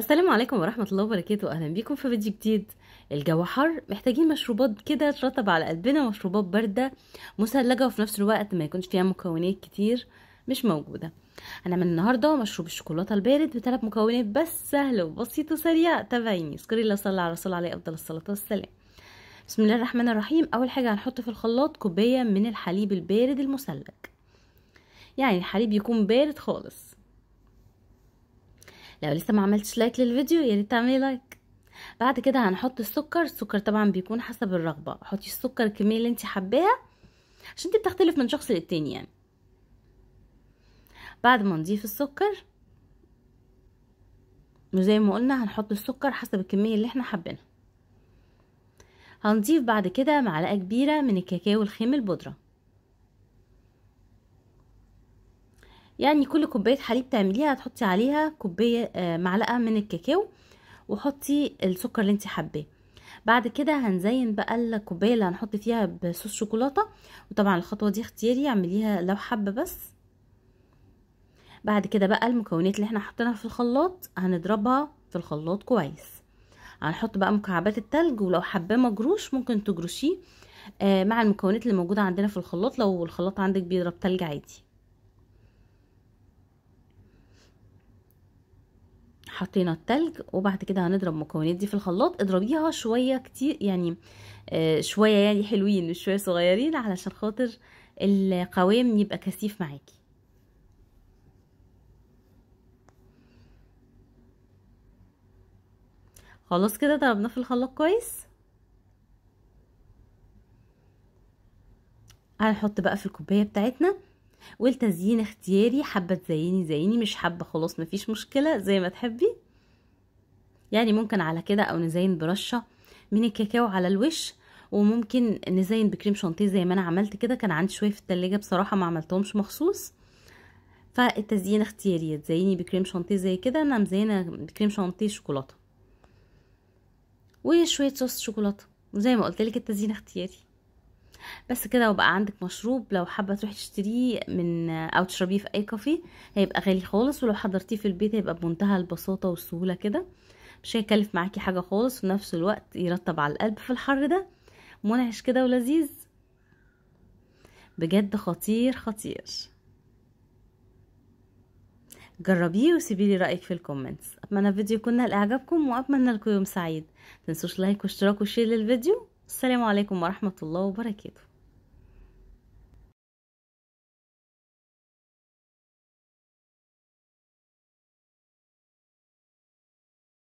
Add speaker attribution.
Speaker 1: السلام عليكم ورحمة الله وبركاته أهلا بيكم في فيديو جديد الجو حر محتاجين مشروبات كده ترطب على قلبنا مشروبات باردة مثلجة وفي نفس الوقت ما يكونش فيها مكونات كتير مش موجودة هنعمل النهاردة مشروب الشوكولاتة البارد بثلاث مكونات بس سهل وبسيط وسريع تابعيني اذكري الله صلى على رسول عليه أفضل الصلاة والسلام بسم الله الرحمن الرحيم أول حاجة هنحط في الخلاط كوباية من الحليب البارد المثلج يعني الحليب يكون بارد خالص لو لسه ما عملتش لايك للفيديو يا ريت تعملي لايك بعد كده هنحط السكر السكر طبعا بيكون حسب الرغبه حطي السكر الكميه اللي انت حباها عشان دي بتختلف من شخص للتاني يعني بعد ما نضيف السكر وزي ما قلنا هنحط السكر حسب الكميه اللي احنا حابينها هنضيف بعد كده معلقه كبيره من الكاكاو الخام البودره يعني كل كوبايه حليب تعمليها هتحطي عليها كوبايه آه، معلقه من الكاكاو وحطي السكر اللي انت حباه بعد كده هنزين بقى الكوبايه اللي هنحط فيها بصوص شوكولاته وطبعا الخطوه دي اختياري اعمليها لو حابه بس بعد كده بقى المكونات اللي احنا حطيناها في الخلاط هنضربها في الخلاط كويس هنحط بقى مكعبات التلج ولو حباه مجروش ممكن تجرشيه آه، مع المكونات اللي موجوده عندنا في الخلاط لو الخلاط عندك بيضرب تلج عادي حطينا التلج وبعد كده هنضرب المكونات دي في الخلاط اضربيها شويه كتير يعني آه، شويه يعني حلوين مش شويه صغيرين علشان خاطر القوام يبقى كثيف معاكي خلاص كده ضربناه في الخلاط كويس هنحط بقى في الكوبايه بتاعتنا والتزيين اختياري حابه تزيني زيني مش حابه خلاص مفيش مشكله زي ما تحبي يعني ممكن على كده او نزين برشه من الكاكاو على الوش وممكن نزين بكريم شانتيه زي ما انا عملت كده كان عندي شويه في التلاجة بصراحه ما عملتهمش مخصوص فالتزيين اختياري تزيني بكريم شانتيه زي كده انا مزينه بكريم شانتيه شوكولاته وشويه صوص شوكولاته وزي ما قلت لك التزيين اختياري بس كده وبقى عندك مشروب لو حابه تروحي تشتريه من او تشربيه في اي كافيه هيبقى غالي خالص ولو حضرتيه في البيت هيبقى بمنتهى البساطه والسهوله كده مش هيكلف معاكي حاجه خالص وفي نفس الوقت يرطب على القلب في الحر ده منعش كده ولذيذ بجد خطير خطير جربيه وسيبيلي رأيك في الكومنتس أتمنى الفيديو يكون نال إعجابكم وأتمنى لكم يوم سعيد متنسوش لايك واشتراك وشير للفيديو السلام عليكم ورحمة الله وبركاته